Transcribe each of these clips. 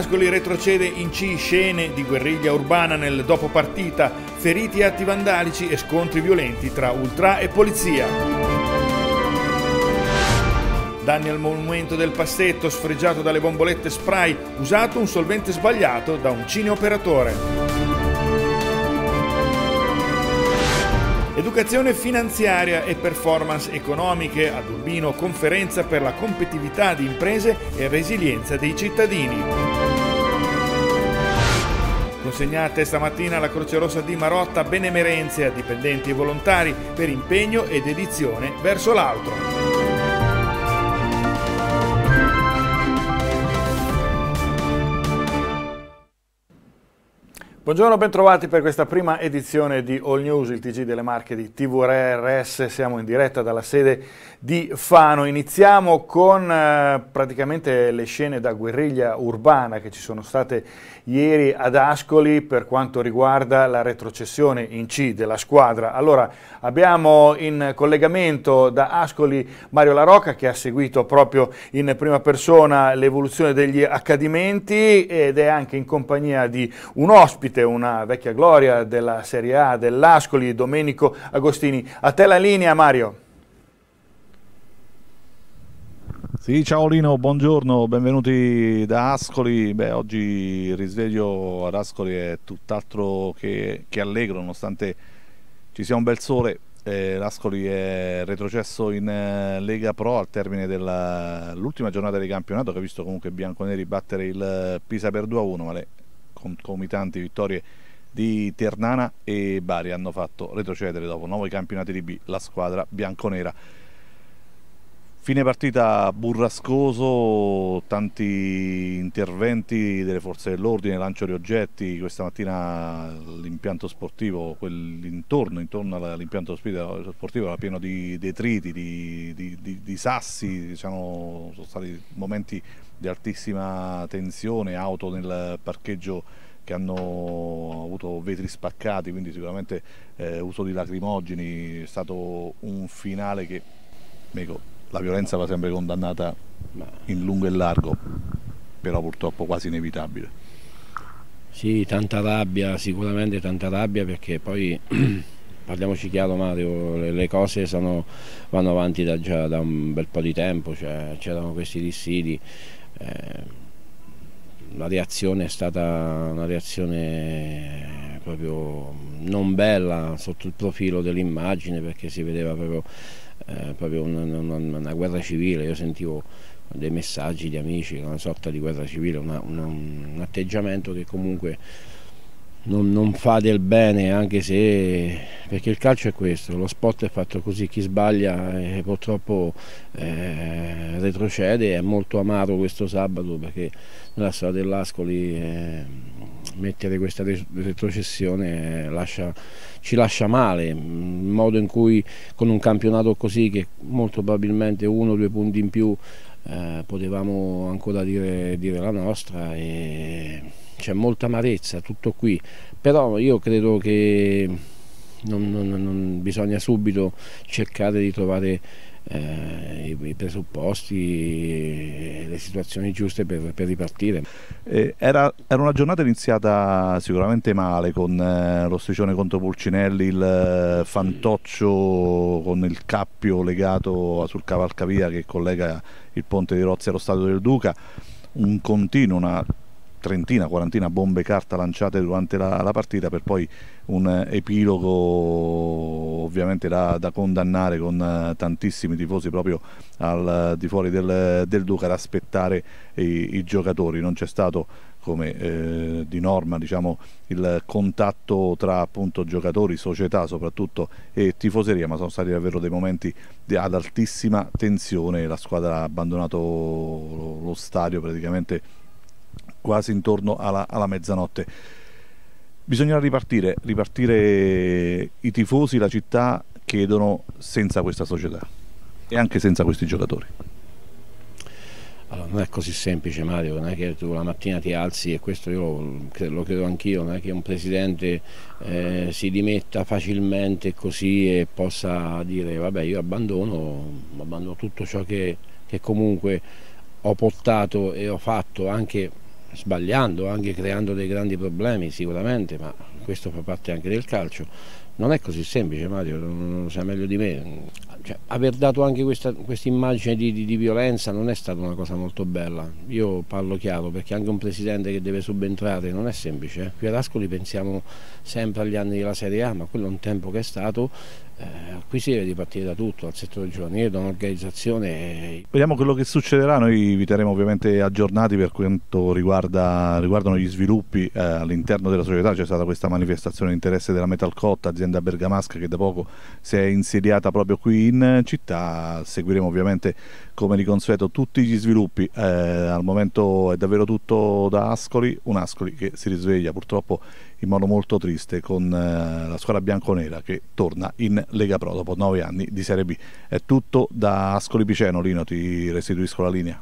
Ascoli retrocede in C scene di guerriglia urbana nel dopopartita, feriti e atti vandalici e scontri violenti tra ultra e polizia. Danni al monumento del passetto sfregiato dalle bombolette spray, usato un solvente sbagliato da un cineoperatore. Educazione finanziaria e performance economiche ad Urbino, conferenza per la competitività di imprese e resilienza dei cittadini consegnate stamattina alla Croce Rossa di Marotta benemerenze a dipendenti e volontari per impegno e dedizione verso l'altro. Buongiorno, bentrovati per questa prima edizione di All News, il TG delle marche di TVRS. Siamo in diretta dalla sede di Fano. Iniziamo con eh, praticamente le scene da guerriglia urbana che ci sono state ieri ad Ascoli per quanto riguarda la retrocessione in C della squadra. Allora, abbiamo in collegamento da Ascoli Mario Larocca che ha seguito proprio in prima persona l'evoluzione degli accadimenti ed è anche in compagnia di un ospite ospite una vecchia gloria della Serie A dell'Ascoli, Domenico Agostini. A te la linea Mario. Sì, ciao Lino, buongiorno, benvenuti da Ascoli. Beh, oggi il risveglio ad Ascoli è tutt'altro che, che allegro, nonostante ci sia un bel sole. Eh, L'Ascoli è retrocesso in eh, Lega Pro al termine dell'ultima giornata di campionato che ha visto comunque i bianconeri battere il eh, Pisa per 2-1, ma le concomitanti vittorie di Ternana e Bari hanno fatto retrocedere dopo nuovi campionati di B la squadra bianconera. Fine partita burrascoso, tanti interventi delle forze dell'ordine, lancio di oggetti, questa mattina l'impianto sportivo, quell'intorno, intorno all'impianto sportivo era pieno di detriti, di, di, di, di sassi, diciamo, sono stati momenti di altissima tensione, auto nel parcheggio che hanno avuto vetri spaccati, quindi sicuramente eh, uso di lacrimogeni, è stato un finale che... Mego, la violenza va sempre condannata in lungo e largo, però purtroppo quasi inevitabile. Sì, tanta rabbia, sicuramente tanta rabbia perché poi parliamoci chiaro Mario, le, cose sono, vanno avanti da già da un bel po' di tempo, cioè, c'erano cioè, questi dissidi, eh, la reazione è stata una reazione proprio non bella sotto il profilo dell'immagine perché si vedeva proprio eh, proprio una, una, una, guerra civile, io sentivo dei messaggi di amici, una sorta di guerra civile, una, un atteggiamento che comunque non, non, fa del bene anche se perché il calcio è questo, lo sport è fatto così, chi sbaglia eh, purtroppo eh, retrocede, è molto amaro questo sabato perché nella storia dell'Ascoli eh, mettere questa retrocessione eh, lascia, ci lascia male, mm, il modo in cui con un campionato così che molto probabilmente uno o due punti in più eh, potevamo ancora dire, dire, la nostra c'è molta amarezza, tutto qui, però io credo che non, non, non bisogna subito cercare di trovare eh, i, presupposti, eh, le situazioni giuste per, per ripartire. Eh, era, era, una giornata iniziata sicuramente male con eh, lo striscione contro Pulcinelli, il eh, fantoccio con il cappio legato sul cavalcavia che collega il ponte di Rozzi allo stato del Duca un continuo, una trentina, quarantina bombe carta lanciate durante la, la partita per poi un epilogo ovviamente da, da, condannare con eh, tantissimi tifosi proprio al eh, di fuori del, del Duca ad aspettare i, i giocatori, non c'è stato come eh, di norma diciamo, il contatto tra appunto, giocatori, società soprattutto e tifoseria, ma sono stati davvero dei momenti ad altissima tensione, la squadra ha abbandonato lo stadio praticamente quasi intorno alla, alla mezzanotte. Bisognerà ripartire, ripartire i tifosi, la città chiedono senza questa società e anche senza questi giocatori. Allora, non è così semplice Mario, non è che tu la mattina ti alzi e questo io lo credo anch'io, non è che un presidente eh, si dimetta facilmente così e possa dire vabbè io abbandono, abbandono tutto ciò che, che comunque ho portato e ho fatto anche sbagliando, anche creando dei grandi problemi sicuramente, ma questo fa parte anche del calcio. Non è così semplice Mario, lo sa meglio di me. Cioè, aver dato anche questa quest immagine di, di, di, violenza non è stata una cosa molto bella. Io parlo chiaro perché anche un presidente che deve subentrare non è semplice. Eh. Qui a Rascoli pensiamo sempre agli anni della Serie A, ma quello è un tempo che è stato eh, qui si deve ripartire da tutto, dal settore giovanile, da un'organizzazione. Eh, Vediamo quello che succederà, noi vi terremo ovviamente aggiornati per quanto riguarda, riguardano gli sviluppi eh, all'interno della società, c'è stata questa manifestazione di interesse della Metalcotta, azienda bergamasca che da poco si è insediata proprio qui in città, seguiremo ovviamente come di consueto tutti gli sviluppi, eh, al momento è davvero tutto da Ascoli, un Ascoli che si risveglia purtroppo in modo molto triste con eh, la squadra bianconera che torna in Lega Pro dopo nove anni di Serie B. È tutto da Ascoli Piceno, Lino, ti restituisco la linea.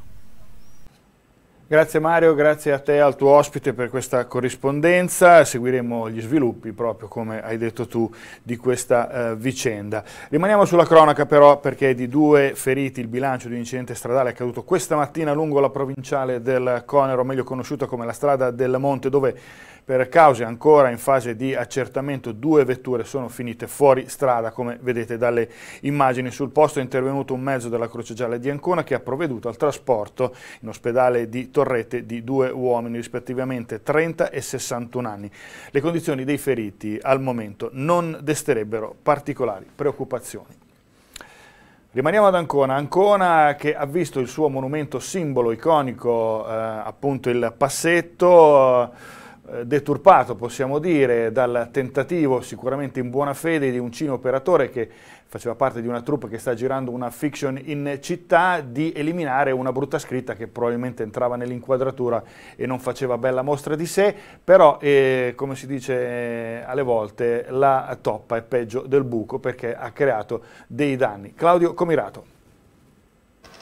Grazie Mario, grazie a te e al tuo ospite per questa corrispondenza. Seguiremo gli sviluppi, proprio come hai detto tu, di questa eh, vicenda. Rimaniamo sulla cronaca però perché di due feriti il bilancio di un incidente stradale è accaduto questa mattina lungo la provinciale del Conero, meglio conosciuta come la strada del Monte, dove per cause ancora in fase di accertamento due vetture sono finite fuori strada come vedete dalle immagini. Sul posto è intervenuto un mezzo della Croce Gialla di Ancona che ha provveduto al trasporto in ospedale di Torrete di due uomini rispettivamente 30 e 61 anni. Le condizioni dei feriti al momento non desterebbero particolari preoccupazioni. Rimaniamo ad Ancona, Ancona che ha visto il suo monumento simbolo iconico, eh, appunto il passetto, eh, deturpato, possiamo dire, dal tentativo sicuramente in buona fede di un cine operatore che faceva parte di una troupe che sta girando una fiction in città di eliminare una brutta scritta che probabilmente entrava nell'inquadratura e non faceva bella mostra di sé, però eh, come si dice eh, alle volte la toppa è peggio del buco perché ha creato dei danni. Claudio Comirato.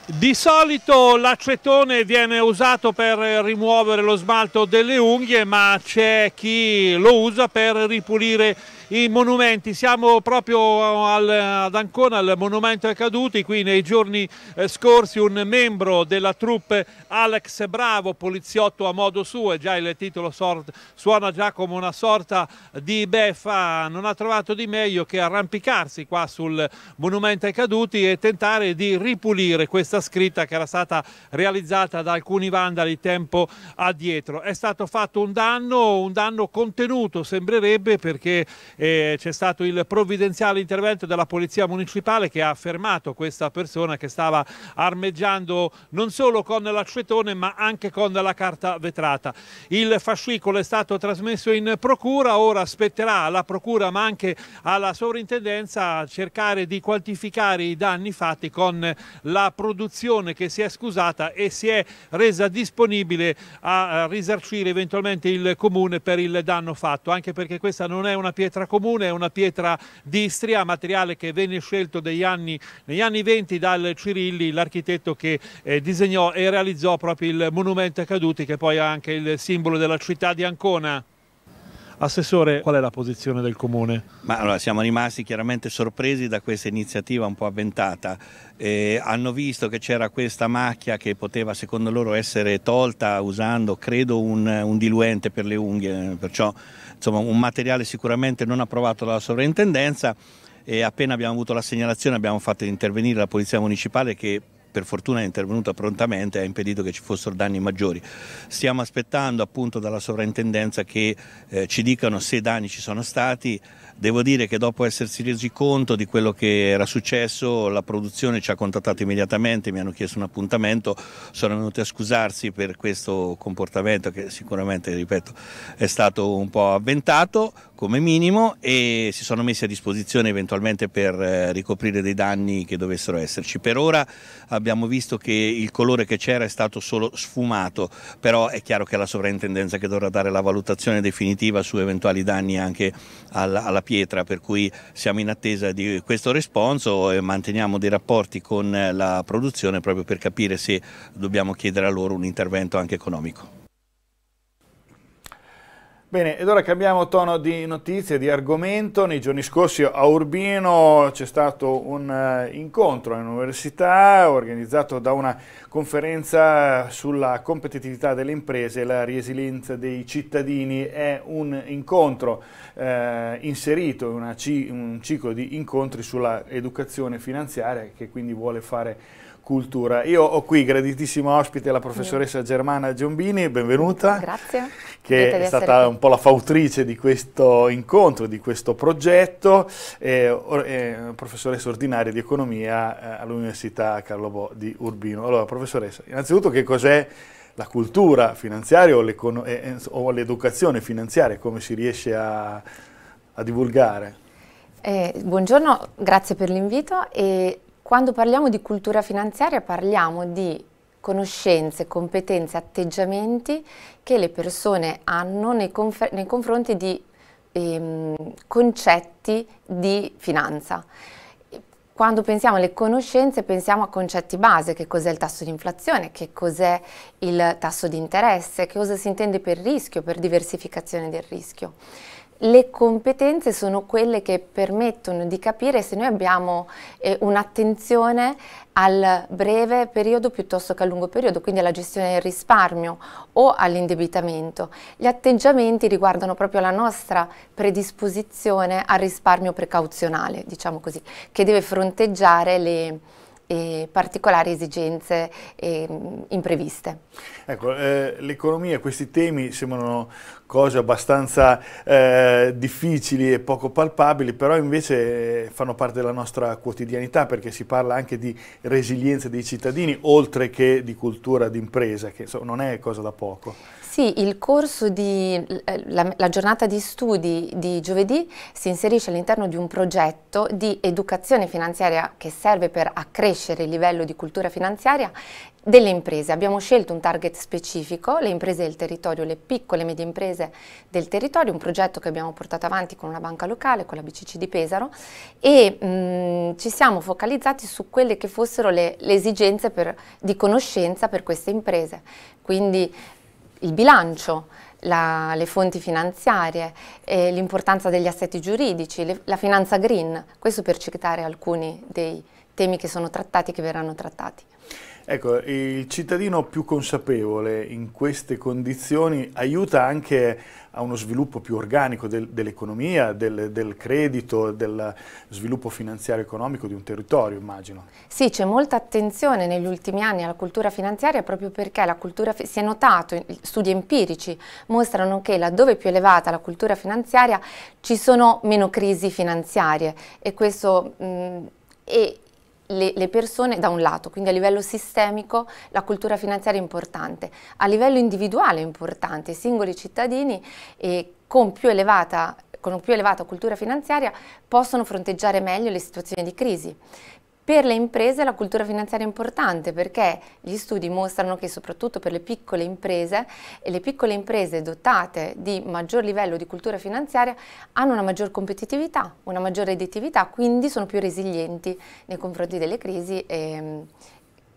Di solito l'acetone viene usato per rimuovere lo smalto delle unghie ma c'è chi lo usa per ripulire i monumenti, siamo proprio al, ad Ancona al monumento ai caduti, qui nei giorni eh, scorsi un membro della troupe Alex Bravo, poliziotto a modo suo, e già il titolo sort, suona già come una sorta di beffa, non ha trovato di meglio che arrampicarsi qua sul monumento ai caduti e tentare di ripulire questa scritta che era stata realizzata da alcuni vandali tempo addietro. È stato fatto un danno, un danno contenuto sembrerebbe perché e c'è stato il provvidenziale intervento della Polizia Municipale che ha fermato questa persona che stava armeggiando non solo con l'acetone ma anche con la carta vetrata. Il fascicolo è stato trasmesso in procura, ora spetterà alla procura ma anche alla sovrintendenza cercare di quantificare i danni fatti con la produzione che si è scusata e si è resa disponibile a risarcire eventualmente il comune per il danno fatto, anche perché questa non è una pietra comune, è una pietra d'Istria, materiale che venne scelto anni, negli anni 20 dal Cirilli, l'architetto che eh, disegnò e realizzò proprio il monumento ai caduti che poi è anche il simbolo della città di Ancona. Assessore, qual è la posizione del Comune? Ma allora, siamo rimasti chiaramente sorpresi da questa iniziativa un po' avventata. Eh, hanno visto che c'era questa macchia che poteva secondo loro essere tolta usando, credo, un, un diluente per le unghie, perciò insomma, un materiale sicuramente non approvato dalla sovrintendenza e appena abbiamo avuto la segnalazione abbiamo fatto intervenire la Polizia Municipale che per fortuna è intervenuta prontamente e ha impedito che ci fossero danni maggiori. Stiamo aspettando appunto dalla sovrintendenza che eh, ci dicano se danni ci sono stati, Devo dire che dopo essersi resi conto di quello che era successo, la produzione ci ha contattato immediatamente, mi hanno chiesto un appuntamento, sono venuti a scusarsi per questo comportamento che sicuramente, ripeto, è stato un po' avventato come minimo e si sono messi a disposizione eventualmente per eh, ricoprire dei danni che dovessero esserci. Per ora abbiamo visto che il colore che c'era è stato solo sfumato, però è chiaro che è la sovrintendenza che dovrà dare la valutazione definitiva su eventuali danni anche alla, alla pietra, per cui siamo in attesa di questo responso e manteniamo dei rapporti con la produzione proprio per capire se dobbiamo chiedere a loro un intervento anche economico. Bene, ed ora cambiamo tono di notizie, di argomento. Nei giorni scorsi a Urbino c'è stato un eh, incontro all'università organizzato da una conferenza sulla competitività delle imprese e la resilienza dei cittadini. È un incontro eh, inserito in ci, un ciclo di incontri sulla educazione finanziaria che quindi vuole fare cultura. Io ho qui graditissimo ospite la professoressa Germana Giombini, benvenuta. Grazie. Che è stata un po' la fautrice di questo incontro, di questo progetto, eh, or, professoressa ordinaria di economia eh, all'Università Carlo Bo di Urbino. Allora, professoressa, innanzitutto che cos'è la cultura finanziaria o eh, eh, l'educazione finanziaria, come si riesce a, a divulgare? Eh, buongiorno, grazie per l'invito quando parliamo di cultura finanziaria parliamo di conoscenze, competenze, atteggiamenti che le persone hanno nei, conf nei confronti di ehm, concetti di finanza. Quando pensiamo alle conoscenze pensiamo a concetti base, che cos'è il tasso di inflazione, che cos'è il tasso di interesse, che cosa si intende per rischio, per diversificazione del rischio. Le competenze sono quelle che permettono di capire se noi abbiamo eh, un'attenzione al breve periodo piuttosto che al lungo periodo, quindi alla gestione del risparmio o all'indebitamento. Gli atteggiamenti riguardano proprio la nostra predisposizione al risparmio precauzionale, diciamo così, che deve fronteggiare le e particolari esigenze e, impreviste. Ecco, eh, l'economia, questi temi sembrano cose abbastanza eh, difficili e poco palpabili, però invece eh, fanno parte della nostra quotidianità perché si parla anche di resilienza dei cittadini, oltre che di cultura d'impresa, che insomma, non è cosa da poco. Sì, il corso di, eh, la, la giornata di studi di giovedì si inserisce all'interno di un progetto di educazione finanziaria che serve per accrescere il livello di cultura finanziaria delle imprese. Abbiamo scelto un target specifico, le imprese del territorio, le piccole e medie imprese del territorio, un progetto che abbiamo portato avanti con una banca locale, con la BCC di Pesaro e mh, mm, ci siamo focalizzati su quelle che fossero le, le esigenze per, di conoscenza per queste imprese. Quindi il bilancio, la, le fonti finanziarie, eh, l'importanza degli assetti giuridici, le, la finanza green, questo per citare alcuni dei temi che sono trattati e che verranno trattati. Ecco, il cittadino più consapevole in queste condizioni aiuta anche a uno sviluppo più organico del, dell'economia, del, del, credito, del sviluppo finanziario economico di un territorio, immagino. Sì, c'è molta attenzione negli ultimi anni alla cultura finanziaria proprio perché la cultura, si è notato, studi empirici mostrano che laddove è più elevata la cultura finanziaria ci sono meno crisi finanziarie e questo... Mh, e le, le, persone da un lato, quindi a livello sistemico la cultura finanziaria è importante, a livello individuale è importante, i singoli cittadini eh, con più elevata con più elevata cultura finanziaria possono fronteggiare meglio le situazioni di crisi. Per le imprese la cultura finanziaria è importante perché gli studi mostrano che soprattutto per le piccole imprese le piccole imprese dotate di maggior livello di cultura finanziaria hanno una maggior competitività, una maggior redditività, quindi sono più resilienti nei confronti delle crisi e, ehm,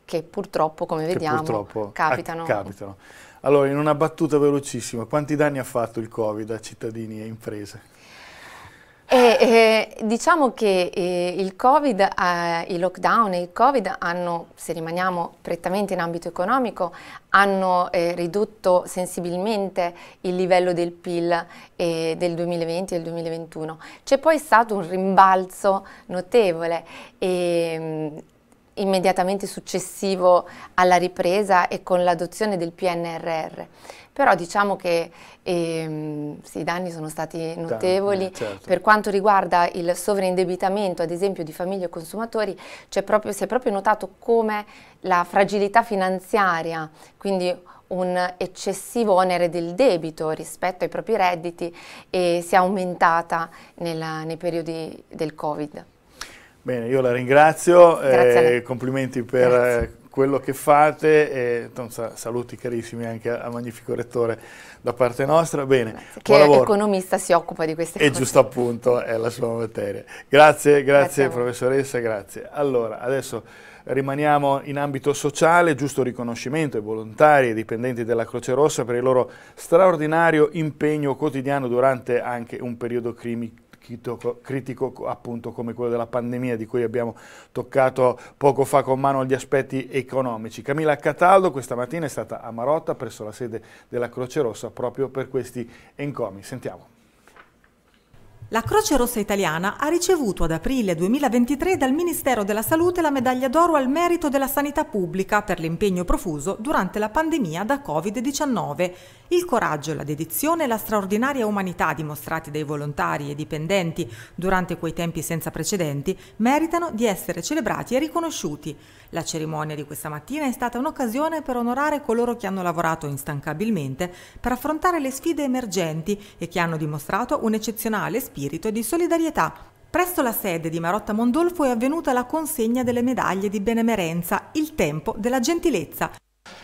che purtroppo, come vediamo, purtroppo eh, capitano. capitano. Allora, in una battuta velocissima, quanti danni ha fatto il Covid a cittadini e imprese? Eh, eh, diciamo che eh, il Covid, eh, i lockdown e il Covid hanno, se rimaniamo prettamente in ambito economico, hanno eh, ridotto sensibilmente il livello del PIL eh, del 2020 e del 2021. C'è poi stato un rimbalzo notevole. E, ehm, immediatamente successivo alla ripresa e con l'adozione del PNRR. Però diciamo che ehm, sì, i danni sono stati eh, notevoli. Danni, certo. Per quanto riguarda il sovraindebitamento, ad esempio, di famiglie e consumatori, proprio, si è proprio notato come la fragilità finanziaria, quindi un eccessivo onere del debito rispetto ai propri redditi, eh, si è aumentata nella, nei periodi del Covid. Bene, io la ringrazio, eh, complimenti per Grazie. Eh, quello che fate e saluti carissimi anche al magnifico rettore da parte nostra. Bene, Che lavoro. economista si occupa di queste e cose. E giusto appunto è la sua materia. Grazie, grazie, grazie professoressa, grazie. Allora, adesso rimaniamo in ambito sociale, giusto riconoscimento ai volontari e dipendenti della Croce Rossa per il loro straordinario impegno quotidiano durante anche un periodo crimico critico, critico appunto come quello della pandemia di cui abbiamo toccato poco fa con mano gli aspetti economici. Camilla Cataldo questa mattina è stata a Marotta presso la sede della Croce Rossa proprio per questi encomi. Sentiamo. La Croce Rossa italiana ha ricevuto ad aprile 2023 dal Ministero della Salute la medaglia d'oro al merito della sanità pubblica per l'impegno profuso durante la pandemia da Covid-19 il coraggio, la dedizione e la straordinaria umanità dimostrati dai volontari e dipendenti durante quei tempi senza precedenti meritano di essere celebrati e riconosciuti. La cerimonia di questa mattina è stata un'occasione per onorare coloro che hanno lavorato instancabilmente per affrontare le sfide emergenti e che hanno dimostrato un eccezionale spirito di solidarietà Presso la sede di Marotta Mondolfo è avvenuta la consegna delle medaglie di benemerenza, il tempo della gentilezza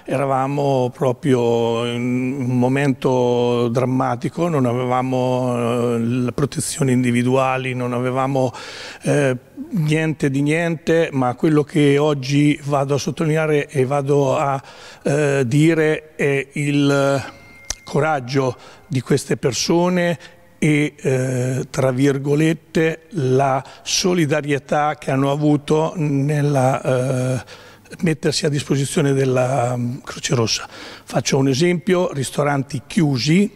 eravamo proprio in un momento drammatico, non avevamo eh, protezioni individuali, non avevamo eh, niente di niente, ma quello che oggi vado a sottolineare e vado a eh, dire è il coraggio di queste persone e eh, tra virgolette la solidarietà che hanno avuto nella eh, mettersi a disposizione della mm, Croce Rossa. Faccio un esempio, ristoranti chiusi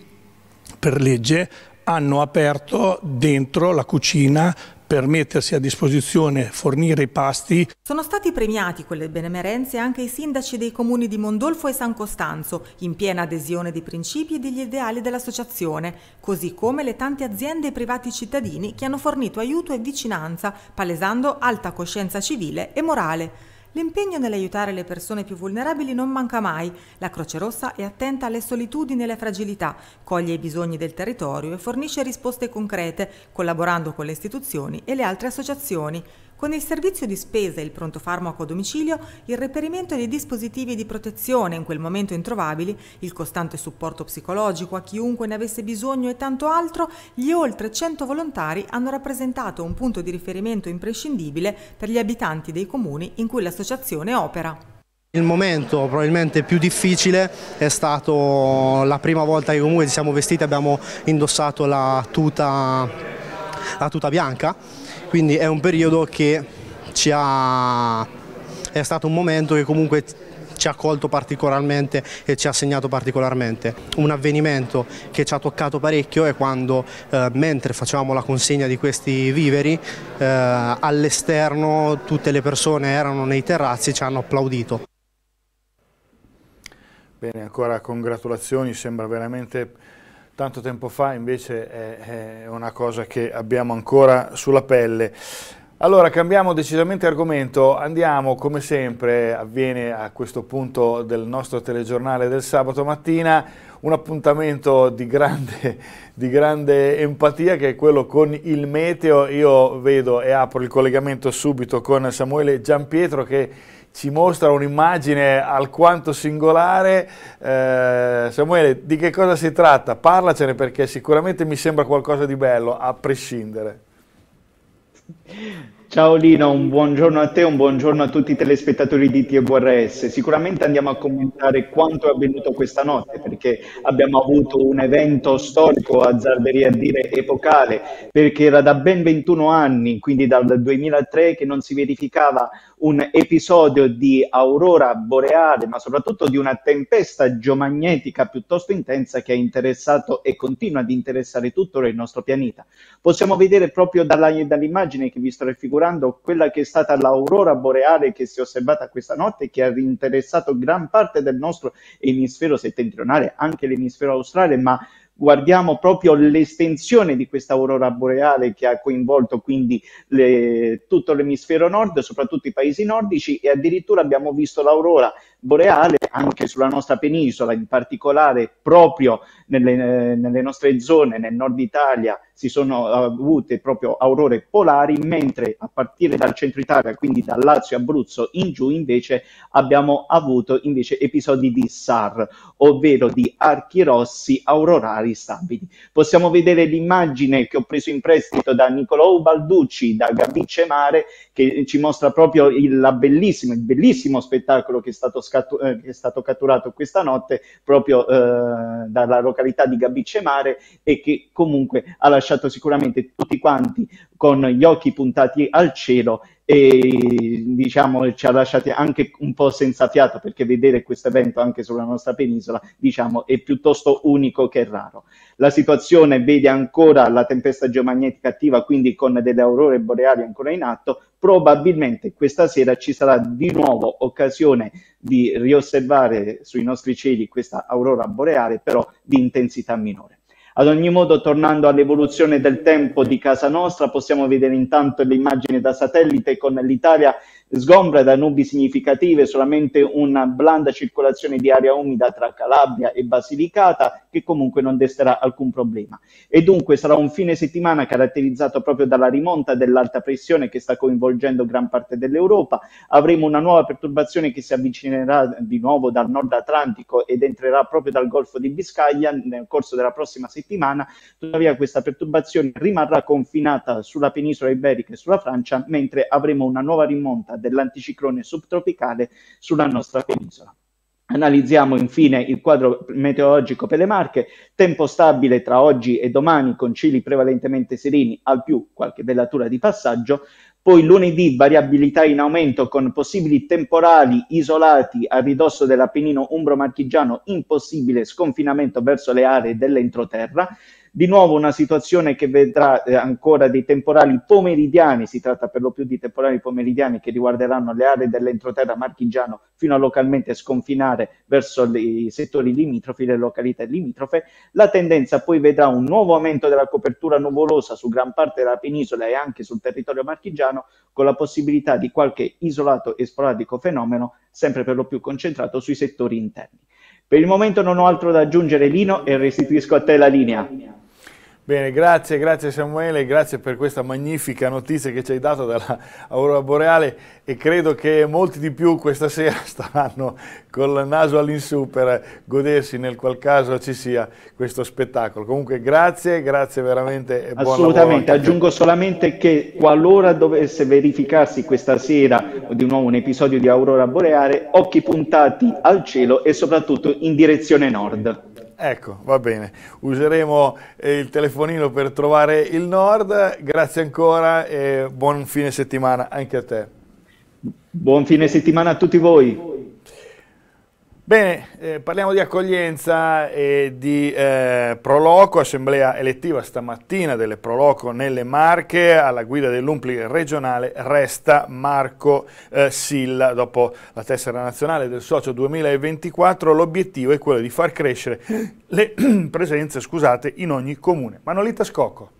per legge hanno aperto dentro la cucina per mettersi a disposizione, fornire i pasti. Sono stati premiati con le benemerenze anche i sindaci dei comuni di Mondolfo e San Costanzo, in piena adesione dei principi e degli ideali dell'associazione, così come le tante aziende e privati cittadini che hanno fornito aiuto e vicinanza, palesando alta coscienza civile e morale. L'impegno nell'aiutare le persone più vulnerabili non manca mai. La Croce Rossa è attenta alle solitudini e alle fragilità, coglie i bisogni del territorio e fornisce risposte concrete, collaborando con le istituzioni e le altre associazioni. Con il servizio di spesa e il pronto farmaco a domicilio, il reperimento dei dispositivi di protezione in quel momento introvabili, il costante supporto psicologico a chiunque ne avesse bisogno e tanto altro, gli oltre 100 volontari hanno rappresentato un punto di riferimento imprescindibile per gli abitanti dei comuni in cui l'associazione opera. Il momento probabilmente più difficile è stato la prima volta che comunque ci siamo vestiti, abbiamo indossato la tuta, la tuta bianca quindi è un periodo che ci ha, è stato un momento che comunque ci ha colto particolarmente e ci ha segnato particolarmente. Un avvenimento che ci ha toccato parecchio è quando eh, mentre facevamo la consegna di questi viveri eh, all'esterno tutte le persone erano nei terrazzi e ci hanno applaudito. Bene, ancora congratulazioni, sembra veramente tanto tempo fa invece è, è una cosa che abbiamo ancora sulla pelle. Allora, cambiamo decisamente argomento, andiamo come sempre, avviene a questo punto del nostro telegiornale del sabato mattina, un appuntamento di grande, di grande empatia che è quello con il meteo. Io vedo e apro il collegamento subito con Samuele Giampietro che ci mostra un'immagine alquanto singolare. Eh, Samuele, di che cosa si tratta? Parlacene perché sicuramente mi sembra qualcosa di bello, a prescindere. Ciao Lino, un buongiorno a te, un buongiorno a tutti i telespettatori di TVRS. Sicuramente andiamo a commentare quanto è avvenuto questa notte perché abbiamo avuto un evento storico, azzarderia a dire epocale, perché era da ben 21 anni, quindi dal 2003, che non si verificava un episodio di aurora boreale, ma soprattutto di una tempesta geomagnetica piuttosto intensa che ha interessato e continua ad interessare tutto il nostro pianeta. Possiamo vedere proprio dalla, dall'immagine che vi sto raffigurando quella che è stata l'aurora boreale che si è osservata questa notte e che ha interessato gran parte del nostro emisfero settentrionale, anche l'emisfero australe, ma guardiamo proprio l'estensione di questa aurora boreale che ha coinvolto quindi le, tutto l'emisfero nord, soprattutto i paesi nordici e addirittura abbiamo visto l'aurora boreale anche sulla nostra penisola, in particolare proprio nelle, nelle nostre zone, nel nord Italia, si sono eh, avute proprio aurore polari, mentre a partire dal centro Italia, quindi da Lazio e Abruzzo in giù, invece abbiamo avuto invece episodi di SAR, ovvero di archi rossi aurorari stabili. Possiamo vedere l'immagine che ho preso in prestito da Niccolò Ubalducci, da Gabice Mare, che ci mostra proprio il, bellissimo, il bellissimo spettacolo che è stato scatu- che eh, è stato catturato questa notte proprio eh, dalla località di Gabicce Mare e che comunque ha lasciato sicuramente tutti quanti con gli occhi puntati al cielo e diciamo ci ha lasciati anche un po' senza fiato perché vedere questo evento anche sulla nostra penisola diciamo è piuttosto unico che raro. La situazione vede ancora la tempesta geomagnetica attiva quindi con delle aurore boreali ancora in atto, probabilmente questa sera ci sarà di nuovo occasione di riosservare sui nostri cieli questa aurora boreale però di intensità minore. Ad ogni modo, tornando all'evoluzione del tempo di casa nostra, possiamo vedere intanto l'immagine da satellite con l'Italia sgombra da nubi significative, solamente una blanda circolazione di aria umida tra Calabria e Basilicata che comunque non desterà alcun problema. E dunque sarà un fine settimana caratterizzato proprio dalla rimonta dell'alta pressione che sta coinvolgendo gran parte dell'Europa. Avremo una nuova perturbazione che si avvicinerà di nuovo dal nord Atlantico ed entrerà proprio dal Golfo di Biscaglia nel corso della prossima settimana settimana, tuttavia questa perturbazione rimarrà confinata sulla penisola iberica e sulla Francia, mentre avremo una nuova rimonta dell'anticiclone subtropicale sulla nostra penisola. Analizziamo infine il quadro meteorologico per le Marche, tempo stabile tra oggi e domani con cieli prevalentemente sereni, al più qualche bellatura di passaggio, poi lunedì variabilità in aumento con possibili temporali isolati a ridosso dell'Appennino Umbro-Marchigiano, impossibile sconfinamento verso le aree dell'entroterra. Di nuovo una situazione che vedrà eh, ancora dei temporali pomeridiani, si tratta per lo più di temporali pomeridiani che riguarderanno le aree dell'entroterra marchigiano fino a localmente sconfinare verso i settori limitrofi, le località limitrofe. La tendenza poi vedrà un nuovo aumento della copertura nuvolosa su gran parte della penisola e anche sul territorio marchigiano, con la possibilità di qualche isolato e sporadico fenomeno, sempre per lo più concentrato sui settori interni. Per il momento non ho altro da aggiungere, Lino, e restituisco a te la linea. Bene, grazie, grazie Samuele, grazie per questa magnifica notizia che ci hai dato dall'Aurora Boreale e credo che molti di più questa sera staranno col naso all'insù per godersi nel qual caso ci sia questo spettacolo. Comunque grazie, grazie veramente e buon lavoro. Assolutamente, aggiungo solamente che qualora dovesse verificarsi questa sera di nuovo un episodio di Aurora Boreale, occhi puntati al cielo e soprattutto in direzione nord. Ecco, va bene. Useremo eh, il telefonino per trovare il nord. Grazie ancora e buon fine settimana anche a te. Buon fine settimana a tutti voi. Bene, eh, parliamo di accoglienza e di eh, Proloco, assemblea elettiva stamattina delle Proloco nelle Marche, alla guida dell'Umpli regionale resta Marco eh, Silla. Dopo la tessera nazionale del socio 2024 l'obiettivo è quello di far crescere le presenze scusate, in ogni comune. Manolita Scocco.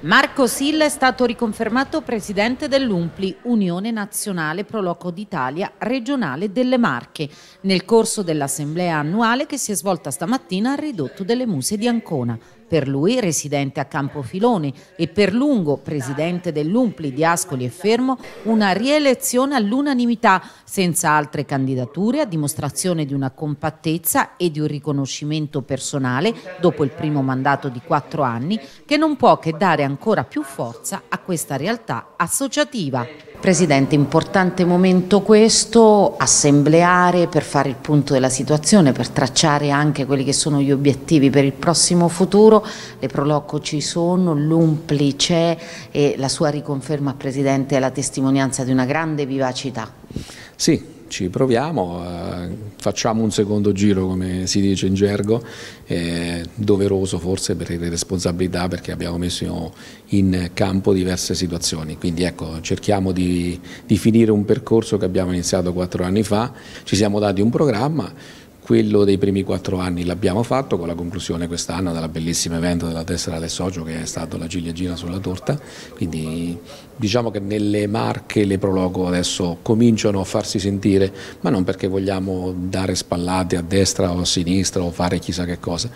Marco Silla è stato riconfermato presidente dell'UMPLI, Unione Nazionale Proloco d'Italia regionale delle Marche, nel corso dell'assemblea annuale che si è svolta stamattina al ridotto delle Muse di Ancona per lui residente a Campofiloni e per lungo presidente dell'Umpli di Ascoli e Fermo, una rielezione all'unanimità, senza altre candidature, a dimostrazione di una compattezza e di un riconoscimento personale dopo il primo mandato di quattro anni che non può che dare ancora più forza a questa realtà associativa. Presidente, importante momento questo, assembleare per fare il punto della situazione, per tracciare anche quelli che sono gli obiettivi per il prossimo futuro, le Prolocco ci sono, l'Umpli c'è e la sua riconferma Presidente è la testimonianza di una grande vivacità. Sì, ci proviamo, eh, facciamo un secondo giro come si dice in gergo, eh, doveroso forse per le responsabilità perché abbiamo messo in campo diverse situazioni, quindi ecco cerchiamo di, di finire un percorso che abbiamo iniziato quattro anni fa, ci siamo dati un programma, quello dei primi quattro anni l'abbiamo fatto con la conclusione quest'anno della bellissima evento della tessera del socio che è stato la ciliegina sulla torta, quindi diciamo che nelle marche le prologo adesso cominciano a farsi sentire, ma non perché vogliamo dare spallate a destra o a sinistra o fare chissà che cosa,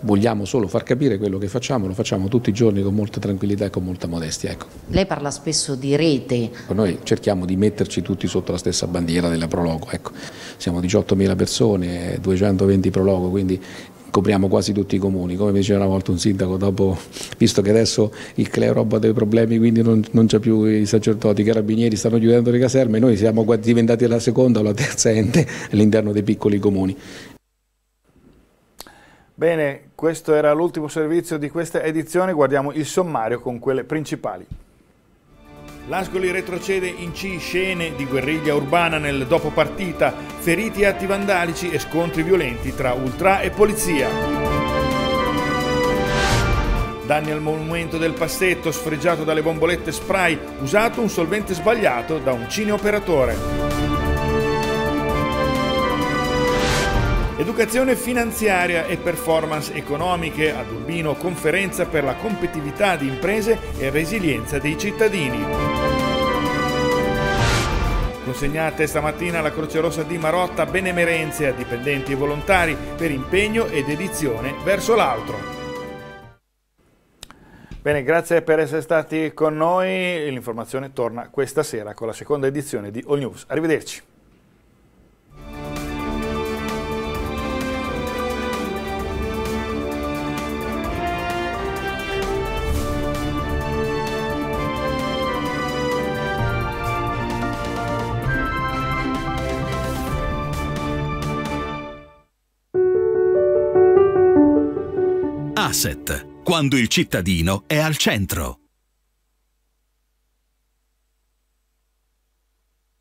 vogliamo solo far capire quello che facciamo, lo facciamo tutti i giorni con molta tranquillità e con molta modestia. Ecco. Lei parla spesso di rete. Noi cerchiamo di metterci tutti sotto la stessa bandiera della Prologo. Ecco siamo 18.000 persone, 220 prologo, quindi copriamo quasi tutti i comuni, come diceva una volta un sindaco, dopo, visto che adesso il CLE ha dei problemi, quindi non, non c'è più i sacerdoti, i carabinieri stanno chiudendo le caserme, noi siamo diventati la seconda o la terza ente all'interno dei piccoli comuni. Bene, questo era l'ultimo servizio di questa edizione, guardiamo il sommario con quelle principali. L'Ascoli retrocede in C, scene di guerriglia urbana nel dopopartita, feriti e atti vandalici e scontri violenti tra ultra e polizia. Danni al monumento del passetto, sfregiato dalle bombolette spray, usato un solvente sbagliato da un cineoperatore. Educazione finanziaria e performance economiche ad Urbino, conferenza per la competitività di imprese e resilienza dei cittadini consegnate stamattina alla Croce Rossa di Marotta benemerenze a dipendenti e volontari per impegno ed edizione verso l'altro. Bene, grazie per essere stati con noi. L'informazione torna questa sera con la seconda edizione di All News. Arrivederci. asset, quando il cittadino è al centro.